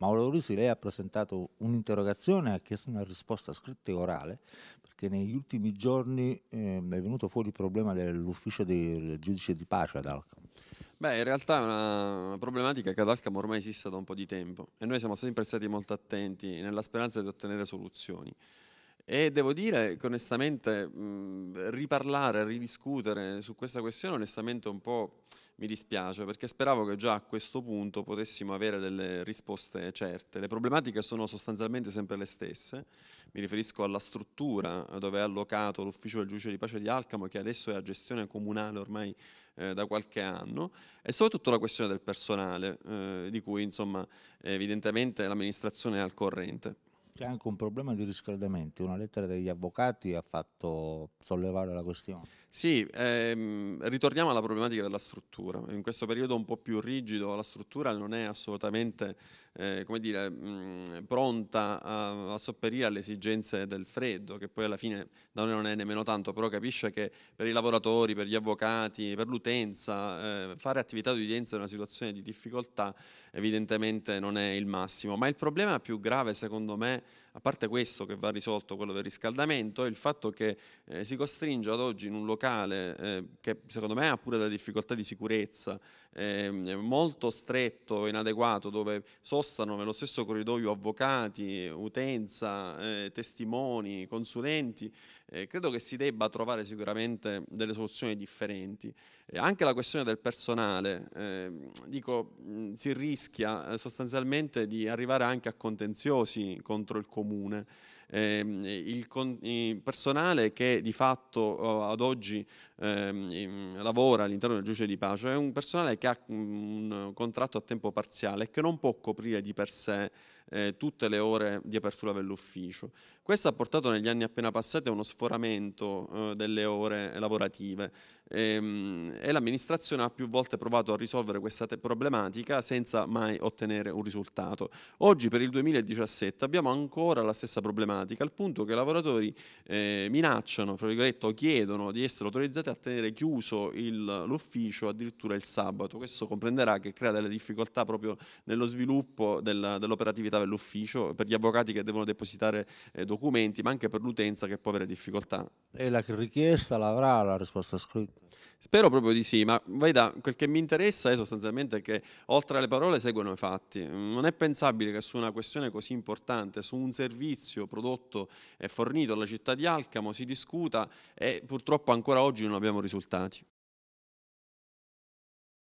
Mauro Risi, lei ha presentato un'interrogazione, e ha chiesto una risposta scritta e orale, perché negli ultimi giorni eh, è venuto fuori il problema dell'ufficio del giudice di pace ad Alcamo. Beh, in realtà è una, una problematica che ad Alcamo ormai esiste da un po' di tempo e noi siamo sempre stati molto attenti nella speranza di ottenere soluzioni. E devo dire che onestamente mh, riparlare, ridiscutere su questa questione onestamente un po' mi dispiace perché speravo che già a questo punto potessimo avere delle risposte certe. Le problematiche sono sostanzialmente sempre le stesse, mi riferisco alla struttura dove è allocato l'ufficio del giudice di pace di Alcamo che adesso è a gestione comunale ormai eh, da qualche anno e soprattutto la questione del personale eh, di cui insomma, evidentemente l'amministrazione è al corrente. C'è anche un problema di riscaldamento. Una lettera degli avvocati ha fatto sollevare la questione. Sì, ehm, ritorniamo alla problematica della struttura. In questo periodo un po' più rigido la struttura non è assolutamente eh, come dire, mh, pronta a, a, sopperire alle esigenze del freddo, che poi alla fine da noi non è nemmeno tanto, però capisce che per i lavoratori, per gli avvocati, per l'utenza, eh, fare attività di udienza in una situazione di difficoltà evidentemente non è il massimo. Ma il problema più grave secondo me, a parte questo che va risolto, quello del riscaldamento, è il fatto che eh, si costringe ad oggi in un locale eh, che secondo me ha pure delle difficoltà di sicurezza, ehm, molto stretto, inadeguato, dove sostanzialmente spostano nello stesso corridoio avvocati, utenza, eh, testimoni, consulenti, eh, credo che si debba trovare sicuramente delle soluzioni differenti. Eh, anche la questione del personale, ehm, dico, mh, si rischia eh, sostanzialmente di arrivare anche a contenziosi contro il comune ehm, il, con, il, personale che di fatto eh, ad oggi ehm, lavora all'interno del giudice di pace è un personale che ha un contratto a tempo parziale e che non può coprire di per sé eh, tutte le ore di apertura dell'ufficio. Questo ha portato negli anni appena passati a uno sforamento eh, delle ore lavorative ehm, e l'amministrazione ha più volte provato a risolvere questa problematica senza mai ottenere un risultato. Oggi per il 2017 abbiamo ancora la stessa problematica, al punto che i lavoratori eh, minacciano, fra virgolette, o chiedono di essere autorizzati a tenere chiuso l'ufficio addirittura il sabato. Questo comprenderà che crea delle difficoltà proprio nello sviluppo del, dell'operatività per l'ufficio, per gli avvocati che devono depositare eh, documenti, ma anche per l'utenza che può avere difficoltà. E la richiesta l'avrà la risposta scritta? Spero proprio di sì, ma veda, quel che mi interessa è sostanzialmente che oltre alle parole seguono i fatti. Non è pensabile che su una questione così importante, su un servizio prodotto e fornito alla città di Alcamo si discuta e purtroppo ancora oggi non abbiamo risultati.